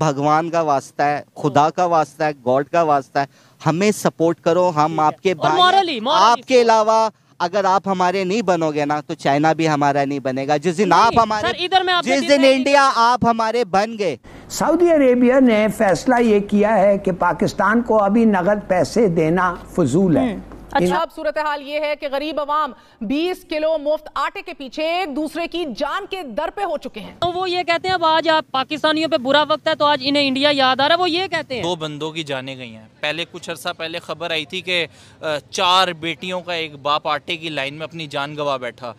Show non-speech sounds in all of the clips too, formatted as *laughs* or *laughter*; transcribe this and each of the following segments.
भगवान का वास्ता है खुदा का वास्ता है गॉड का वास्ता है हमें सपोर्ट करो हम आपके भाई morally, morally, आपके अलावा अगर आप हमारे नहीं बनोगे ना तो चाइना भी हमारा नहीं बनेगा जिस दिन आप हमारे इधर में जिस दिन इंडिया आप हमारे बन गए सऊदी अरेबिया ने फैसला ये किया है कि पाकिस्तान को अभी नगद पैसे देना फजूल है हम्म। अच्छा अब सूरत हाल ये है कि गरीब आवाम 20 किलो मुफ्त आटे के पीछे एक दूसरे की जान के दर पे हो चुके हैं तो वो ये कहते हैं अब आज आप पाकिस्तानियों पे बुरा वक्त है तो आज इन्हें इंडिया याद आ रहा है वो ये कहते हैं दो बंदों की जाने गई हैं पहले कुछ अर्सा पहले खबर आई थी कि चार बेटियों का एक बाप आटे की लाइन में अपनी जान गंवा बैठा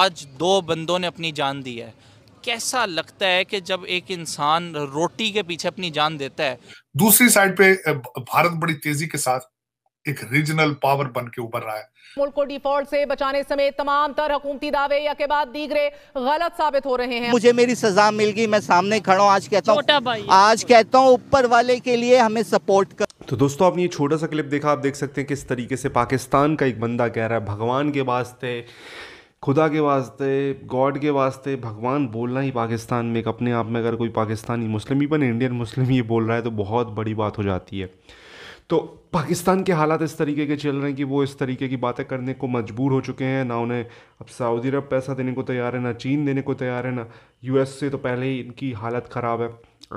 आज दो बंदों ने अपनी जान दी है कैसा लगता है कि जब एक इंसान रोटी के पीछे अपनी जान देता है दूसरी साइड पे भारत बड़ी तेजी के साथ एक रीजनल पावर बन के उभर रहा है मुल्क को डिफॉल्ट से बचाने समेत तमाम तर हुकूमती दावे या के बाद दीगरे गलत साबित हो रहे हैं मुझे मेरी सजा मिल गई मैं सामने खड़ा हूँ आज कहता हूँ आज कहता हूँ ऊपर वाले के लिए हमें सपोर्ट कर तो दोस्तों आपने ये छोटा सा क्लिप देखा आप देख सकते हैं किस तरीके से पाकिस्तान का एक बंदा कह रहा है भगवान के वास्ते खुदा के वास्ते गॉड के वास्ते भगवान बोलना ही पाकिस्तान में एक अपने आप में अगर कोई पाकिस्तानी मुस्लिम ही बने इंडियन मुस्लिम ये बोल रहा है तो बहुत बड़ी बात हो जाती है तो पाकिस्तान के हालात इस तरीके के चल रहे हैं कि वो इस तरीके की बातें करने को मजबूर हो चुके हैं ना उन्हें अब सऊदी अरब पैसा देने को तैयार है ना चीन देने को तैयार है ना यूएस से तो पहले ही इनकी हालत ख़राब है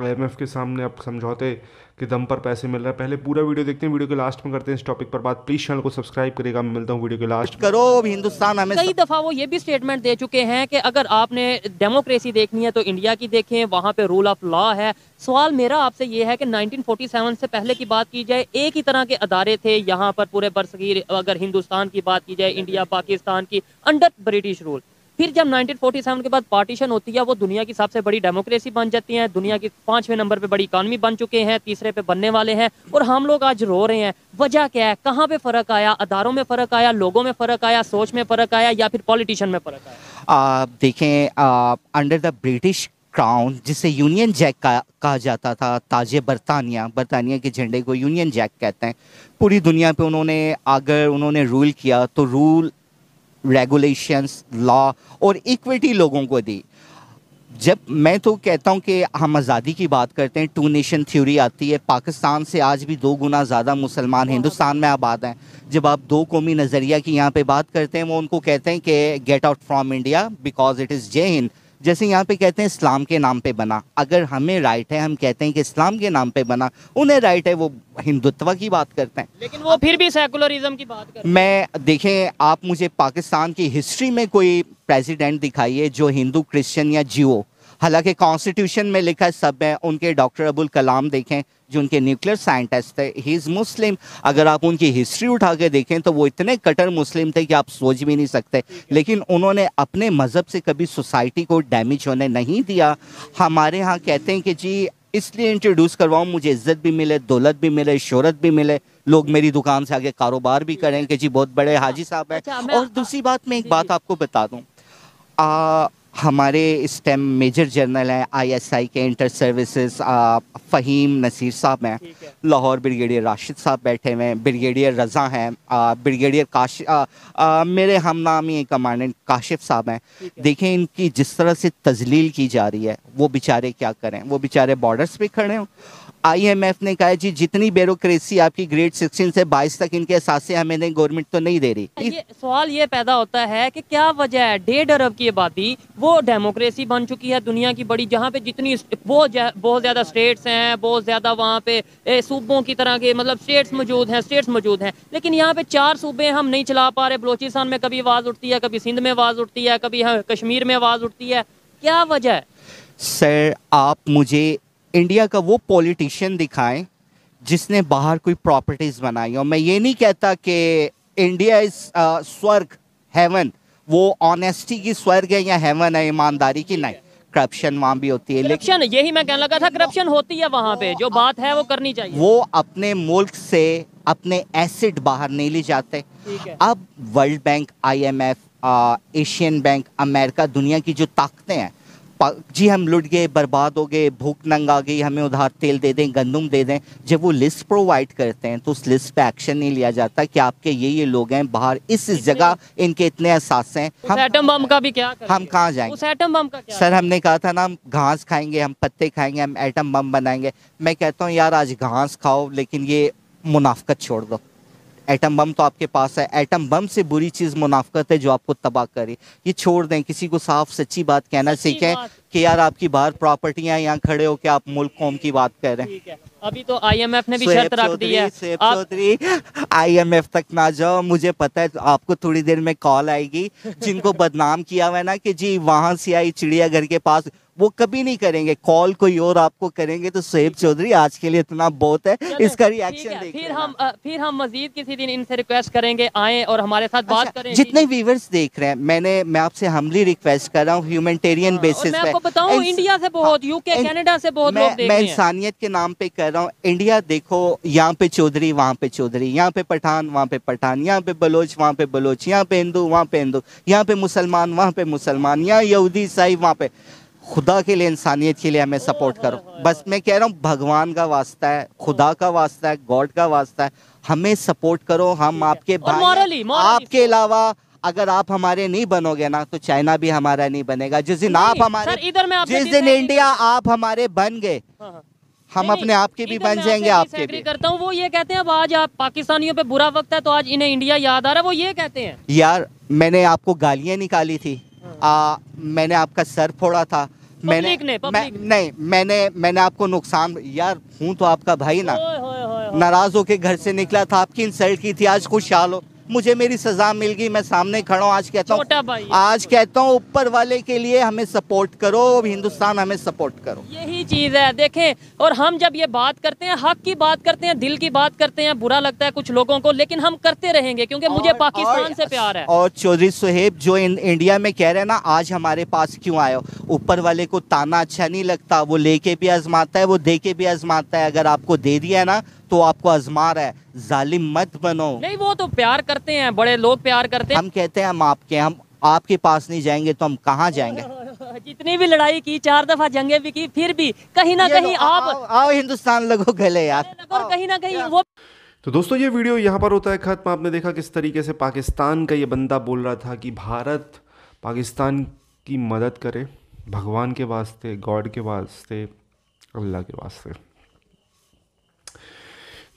आईएमएफ के सामने आप समझौते के दम पर पैसे मिल रहे हैं पहले पूरा वीडियो देखते हैं वीडियो के लास्ट में करते हैं इस टॉपिक पर बात प्लीज चैनल को सब्सक्राइब करेगा मैं मिलता हूं वीडियो के लास्ट करो हिंदुस्तान हमें कई दफा वो ये भी स्टेटमेंट दे चुके हैं कि अगर आपने डेमोक्रेसी देखनी है तो इंडिया की देखें वहां पर रूल ऑफ लॉ है सवाल मेरा आपसे ये है कि नाइनटीन से पहले की बात की जाए एक ही तरह के अदारे थे यहाँ पर पूरे बरसगीर अगर हिंदुस्तान की बात की जाए इंडिया पाकिस्तान की अंडर ब्रिटिश रूल फिर जब 1947 के बाद पार्टीशन होती है वो दुनिया की सबसे बड़ी डेमोक्रेसी बन जाती है दुनिया की पांचवें नंबर पे बड़ी इकानमी बन चुके हैं तीसरे पे बनने वाले हैं और हम लोग आज रो रहे हैं वजह क्या है कहाँ पे फर्क आया अदारों में फर्क आया लोगों में फर्क आया सोच में फर्क आया या फिर पॉलिटिशियन में फर्क आया देखें अंडर द ब्रिटिश क्राउन जिसे यूनियन जैक का कहा जाता था ताज बरतानिया बरतानिया के झंडे को यूनियन जैक कहते हैं पूरी दुनिया पे उन्होंने अगर उन्होंने रूल किया तो रूल रेगुलेशंस लॉ और इक्विटी लोगों को दी जब मैं तो कहता हूँ कि हम आज़ादी की बात करते हैं टू नेशन थ्योरी आती है पाकिस्तान से आज भी दो गुना ज़्यादा मुसलमान हाँ। हिंदुस्तान में आबाद हैं जब आप दो कौमी नज़रिया की यहाँ पे बात करते हैं वो उनको कहते हैं कि get out from India because it is Jai Hind जैसे यहाँ पे कहते हैं इस्लाम के नाम पे बना अगर हमें राइट है हम कहते हैं कि इस्लाम के नाम पे बना उन्हें राइट है वो हिंदुत्व की बात करते हैं लेकिन वो फिर भी सेकुलरिज्म की बात करते हैं मैं देखें आप मुझे पाकिस्तान की हिस्ट्री में कोई प्रेसिडेंट दिखाइए जो हिंदू क्रिश्चियन या जियो हालांकि कॉन्स्टिट्यूशन में लिखा सब है उनके डॉक्टर अबुल कलाम देखें जो उनके न्यूक्लियर साइंटिस्ट थे ही इज़ मुस्लिम अगर आप उनकी हिस्ट्री उठा के देखें तो वो इतने कटर मुस्लिम थे कि आप सोच भी नहीं सकते लेकिन उन्होंने अपने मज़हब से कभी सोसाइटी को डैमेज होने नहीं दिया हमारे यहाँ कहते हैं कि जी इसलिए इंट्रोड्यूस करवाऊँ मुझे इज्जत भी मिले दौलत भी मिले शहरत भी मिले लोग मेरी दुकान से आगे कारोबार भी करें कि जी बहुत बड़े हाजी साहब हैं अच्छा, और दूसरी बात मैं एक बात आपको बता दूँ हमारे स्टेम मेजर जनरल हैं आईएसआई के इंटर सर्विसेज फ़हीम नसीर साहब हैं लाहौर ब्रिगेडियर राशिद साहब बैठे हुए हैं ब्रिगेडियर रज़ा हैं ब्रिगेडियर काश आ, आ, मेरे हम नामी कमांडेंट काशिफ साहब हैं देखें इनकी जिस तरह से तजलील की जा रही है वो बेचारे क्या करें वो बेचारे बॉर्डर्स पे खड़े हों आईएमएफ ने कहा जी जितनी ब्यूरोक्रेसी आपकी ग्रेड 16 से 22 तक इनके सासे हमें नहीं गवर्नमेंट तो नहीं दे रही अच्छा, ये, सवाल ये पैदा होता है कि क्या वजह है डेढ़ अरब की आबादी वो डेमोक्रेसी बन चुकी है दुनिया की बड़ी जहाँ पे जितनी बहुत बहुत ज़्यादा स्टेट्स हैं बहुत ज़्यादा वहाँ पे सूबों की तरह के मतलब स्टेट्स मौजूद हैं स्टेट्स मौजूद हैं लेकिन यहाँ पे चार सूबे हम नहीं चला पा रहे बलोचिस्तान में कभी आवाज़ उठती है कभी सिंध में आवाज़ उठती है कभी कश्मीर में आवाज़ उठती है क्या वजह है सर आप मुझे इंडिया का वो पॉलिटिशियन दिखाएं जिसने बाहर कोई प्रॉपर्टीज़ बनाई और मैं ये नहीं कहता कि इंडिया इज स्वर्ग हेवन वो ऑनेस्टी की स्वर्ग है या हेवन है ईमानदारी की नहीं करप्शन वहाँ भी होती है करप्शन यही मैं कहने लगा था करप्शन होती है वहाँ पे जो बात है वो करनी चाहिए वो अपने मुल्क से अपने एसिड बाहर नहीं ले जाते अब world bank IMF Asian bank America दुनिया की जो ताकतें हैं जी हम लुट गए बर्बाद हो गए भूख नंग आ गई हमें उधार तेल दे दें गंदम दे दें जब वो लिस्ट प्रोवाइड करते हैं तो उस लिस्ट पे एक्शन नहीं लिया जाता कि आपके ये ये लोग हैं बाहर इस जगह इनके इतने एहसास हैं हम एटम बम का भी क्या हम कहाँ जाएंगे एटम बम का क्या सर हमने कहा था ना हम घास खाएंगे हम पत्ते खाएंगे हम एटम बम बनाएंगे मैं कहता हूँ यार आज घास खाओ लेकिन ये मुनाफ्त छोड़ दो एटम बम तो आपके पास है एटम बम से बुरी चीज़ मुनाफ्त है जो आपको तबाह करे ये छोड़ दें किसी को साफ सच्ची बात कहना सीखें कि यार आपकी बाहर प्रॉपर्टियां यहाँ खड़े हो के आप मुल्क कौम की बात कर रहे हैं अभी तो आईएमएफ ने भी शर्त रख दी है चौधरी आईएमएफ तक ना जाओ मुझे पता है आपको थोड़ी देर में कॉल आएगी जिनको बदनाम किया हुआ ना कि जी वहां से आई चिड़ियाघर के पास वो कभी नहीं करेंगे कॉल कोई और आपको करेंगे तो सोहेब चौधरी आज के लिए इतना बहुत है इसका रिएक्शन देखिए फिर हम फिर हम मजीद किसी दिन इनसे रिक्वेस्ट करेंगे आए और हमारे साथ बात अच्छा, करें जितने व्यूवर्स देख रहे हैं मैंने मैं आपसे हमली रिक्वेस्ट कर रहा हूँ ह्यूमेटेरियन हाँ, बेसिस पे बताऊँ इंडिया से हाँ, बहुत यूके कैनेडा से बहुत मैं इंसानियत के नाम पे कर रहा हूँ इंडिया देखो यहाँ पे चौधरी वहाँ पे चौधरी यहाँ पे पठान वहाँ पे पठान यहाँ पे बलोच वहाँ पे बलोच यहाँ पे हिंदू वहाँ पे हिंदू यहाँ पे मुसलमान वहाँ पे मुसलमान यहाँ यहूदी ईसाई वहाँ पे खुदा के लिए इंसानियत के लिए हमें सपोर्ट करो बस मैं कह रहा हूँ भगवान का वास्ता है खुदा का वास्ता है गॉड का वास्ता है हमें सपोर्ट करो हम आपके भाई मौरली, मौरली, आपके अलावा अगर आप हमारे नहीं बनोगे ना तो चाइना भी हमारा नहीं बनेगा जिस दिन आप हमारे सर, में जिस दिन इंडिया आप हमारे बन गए हाँ, हाँ। हम अपने आप के भी बन जाएंगे आपके भी करता हूँ वो ये कहते हैं अब आज आप पाकिस्तानियों पे बुरा वक्त है तो आज इन्हें इंडिया याद आ रहा है वो ये कहते हैं यार मैंने आपको गालियाँ निकाली थी हाँ। आ, मैंने आपका सर फोड़ा था मैंने ने, मैं, नहीं मैंने मैंने आपको नुकसान यार हूँ तो आपका भाई ना नाराज होके घर से निकला था आपकी इंसल्ट की थी आज खुशहाल हो मुझे मेरी सजा मिल गई मैं सामने खड़ा हूँ आज कहता हूँ आज कहता हूँ ऊपर वाले के लिए हमें सपोर्ट करो हिंदुस्तान हमें सपोर्ट करो यही चीज है देखें और हम जब ये बात करते हैं हक की बात करते हैं दिल की बात करते हैं बुरा लगता है कुछ लोगों को लेकिन हम करते रहेंगे क्योंकि मुझे पाकिस्तान से प्यार है और चौधरी सुहेब जो इंडिया में कह रहे हैं ना आज हमारे पास क्यों आयो ऊपर वाले को ताना अच्छा नहीं लगता वो लेके भी आजमाता है वो दे के भी आजमाता है अगर आपको दे दिया है ना तो आपको आजमा रहा है जालिम मत बनो नहीं वो तो प्यार करते हैं बड़े लोग प्यार करते हैं हम कहते हैं हम आपके हम आपके पास नहीं जाएंगे तो हम कहाँ जाएंगे *laughs* जितनी भी लड़ाई की चार दफा जंगे भी की फिर भी कहीं ना कहीं आप आओ, हिंदुस्तान लगो गले यार कहीं ना कहीं वो तो दोस्तों ये वीडियो यहाँ पर होता है खत्म आपने देखा किस तरीके से पाकिस्तान का ये बंदा बोल रहा था कि भारत पाकिस्तान की मदद करे भगवान के वास्ते गॉड के वास्ते अल्लाह के वास्ते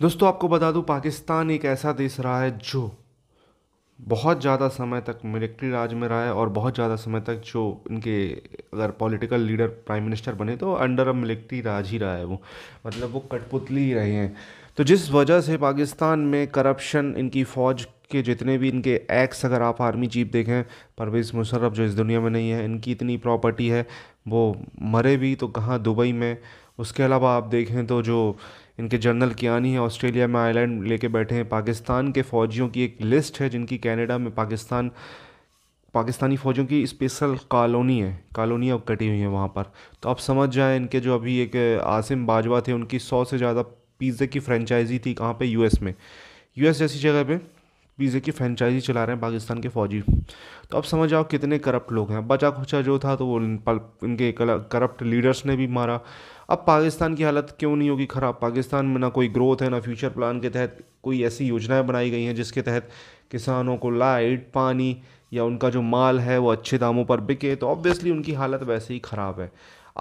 दोस्तों आपको बता दूं पाकिस्तान एक ऐसा देश रहा है जो बहुत ज़्यादा समय तक मिलिट्री राज में रहा है और बहुत ज़्यादा समय तक जो इनके अगर पॉलिटिकल लीडर प्राइम मिनिस्टर बने तो अंडर अ मिलिट्री राज ही रहा है वो मतलब वो कठपुतली ही रहे हैं तो जिस वजह से पाकिस्तान में करप्शन इनकी फ़ौज के जितने भी इनके एक्स अगर आप आर्मी चीफ देखें परवेज़ मुशर्रफ जो इस दुनिया में नहीं है इनकी इतनी प्रॉपर्टी है वो मरे भी तो कहाँ दुबई में उसके अलावा आप देखें तो जो इनके जनरल कियानी है ऑस्ट्रेलिया में आयरलैंड लेके बैठे हैं पाकिस्तान के फ़ौजियों की एक लिस्ट है जिनकी कैनेडा में पाकिस्तान पाकिस्तानी फ़ौजों की स्पेशल कॉलोनी है कॉलोनियाँ कटी हुई हैं वहाँ पर तो आप समझ जाएँ इनके जो अभी एक आसिम बाजवा थे उनकी सौ से ज़्यादा पिज़्ज़े की फ्रेंचाइजी थी कहाँ पे यूएस में यूएस जैसी जगह पे वीज़े की फ्रेंचाइजी चला रहे हैं पाकिस्तान के फ़ौजी तो अब समझ आओ कितने करप्ट लोग हैं बचा खुचा जो था तो वो इन इनके करप्ट लीडर्स ने भी मारा अब पाकिस्तान की हालत क्यों नहीं होगी ख़राब पाकिस्तान में ना कोई ग्रोथ है ना फ्यूचर प्लान के तहत कोई ऐसी योजनाएं बनाई गई हैं जिसके तहत किसानों को लाइट पानी या उनका जो माल है वो अच्छे दामों पर बिके तो ऑब्वियसली उनकी हालत वैसे ही ख़राब है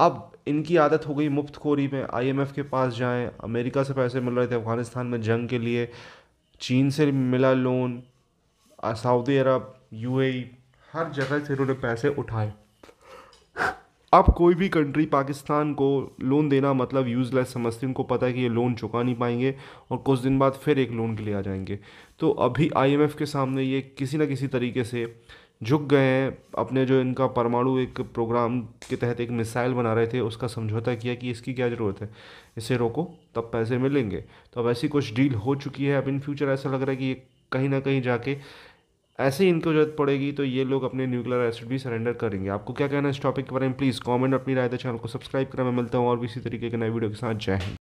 अब इनकी आदत हो गई मुफ्तखोरी में आईएमएफ के पास जाएं अमेरिका से पैसे मिल रहे थे अफ़गानिस्तान में जंग के लिए चीन से मिला लोन सऊदी अरब यूएई हर जगह से इन्होंने पैसे उठाए अब कोई भी कंट्री पाकिस्तान को लोन देना मतलब यूज़लेस समझती उनको पता है कि ये लोन चुका नहीं पाएंगे और कुछ दिन बाद फिर एक लोन के लिए आ जाएंगे तो अभी आईएमएफ के सामने ये किसी ना किसी तरीके से झुक गए हैं अपने जो इनका परमाणु एक प्रोग्राम के तहत एक मिसाइल बना रहे थे उसका समझौता किया कि इसकी क्या ज़रूरत है इसे रोको तब पैसे मिलेंगे तो अब ऐसी कुछ डील हो चुकी है अब इन फ्यूचर ऐसा लग रहा है कि ये कहीं ना कहीं जाके ऐसे ही इनको जरूरत पड़ेगी तो ये लोग अपने न्यूक्लियर एसिड भी सरेंडर करेंगे आपको क्या कहना है इस टॉपिक के बारे में प्लीज़ कमेंट अपनी राय दे चैनल को सब्सक्राइब करें मैं मिलता हूँ और भी इसी तरीके के नए वीडियो के साथ जय हिंद